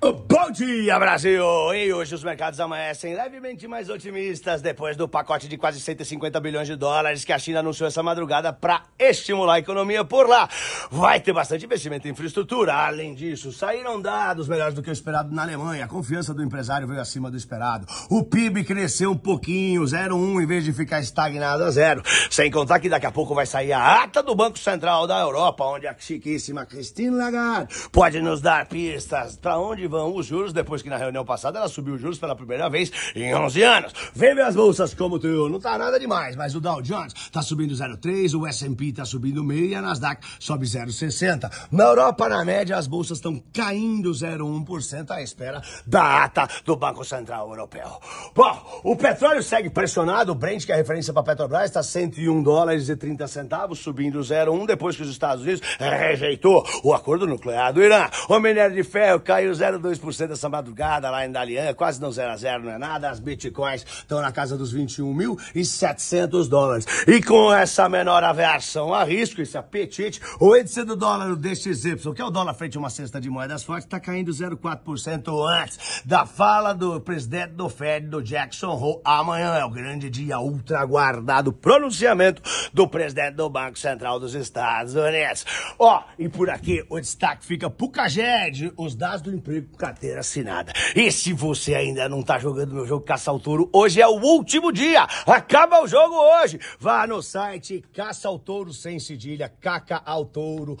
Bom dia, Brasil! E hoje os mercados amanhecem levemente mais otimistas depois do pacote de quase 150 bilhões de dólares que a China anunciou essa madrugada para estimular a economia por lá. Vai ter bastante investimento em infraestrutura. Além disso, saíram dados melhores do que o esperado na Alemanha. A confiança do empresário veio acima do esperado. O PIB cresceu um pouquinho, 0,1 em vez de ficar estagnado a zero. Sem contar que daqui a pouco vai sair a ata do Banco Central da Europa, onde a chiquíssima Christine Lagarde pode nos dar pistas para onde vão os juros, depois que na reunião passada ela subiu os juros pela primeira vez em 11 anos. Vem ver as bolsas como tu, não tá nada demais, mas o Dow Jones tá subindo 0,3, o S&P tá subindo meio e a Nasdaq sobe 0,60. Na Europa, na média, as bolsas estão caindo 0,1% à espera da ata do Banco Central Europeu. Bom, o petróleo segue pressionado, o Brent, que é referência para Petrobras, está 101 dólares e 30 centavos, subindo 0,1 depois que os Estados Unidos rejeitou o acordo nuclear do Irã. O minério de ferro caiu 0 0,2% essa madrugada lá em Dalian, quase não 0 a 0, não é nada. As bitcoins estão na casa dos 21.700 dólares. E com essa menor aversão a risco, esse apetite, o índice do dólar, o DXY, que é o dólar frente a uma cesta de moedas forte, está caindo 0,4% antes da fala do presidente do Fed, do Jackson Hole. Amanhã é o grande dia ultra guardado pronunciamento do presidente do Banco Central dos Estados Unidos. Ó, oh, e por aqui o destaque fica pro Caged, os dados do emprego carteira assinada. E se você ainda não tá jogando meu jogo Caça ao Touro, hoje é o último dia. Acaba o jogo hoje. Vá no site Caça ao Touro sem cedilha, cacaaltouro.com.br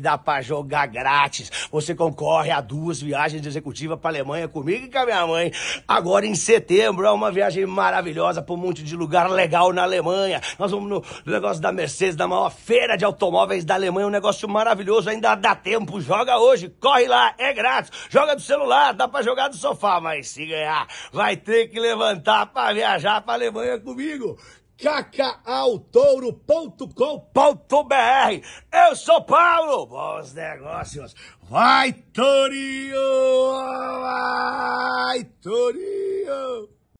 Dá pra jogar grátis. Você concorre a duas viagens executivas pra Alemanha comigo e com a minha mãe. Agora em setembro, é uma viagem maravilhosa pra um monte de lugar legal na Alemanha. Nós vamos no negócio da Mercedes, da maior feira de automóveis da Alemanha. Um negócio maravilhoso. Ainda dá tempo. Joga hoje. Corre lá é grátis. Joga do celular, dá pra jogar do sofá, mas se ganhar, vai ter que levantar pra viajar pra Alemanha comigo cacautouro.com.br. Eu sou Paulo, bons negócios. Vai, Torinho! Vai, Torinho!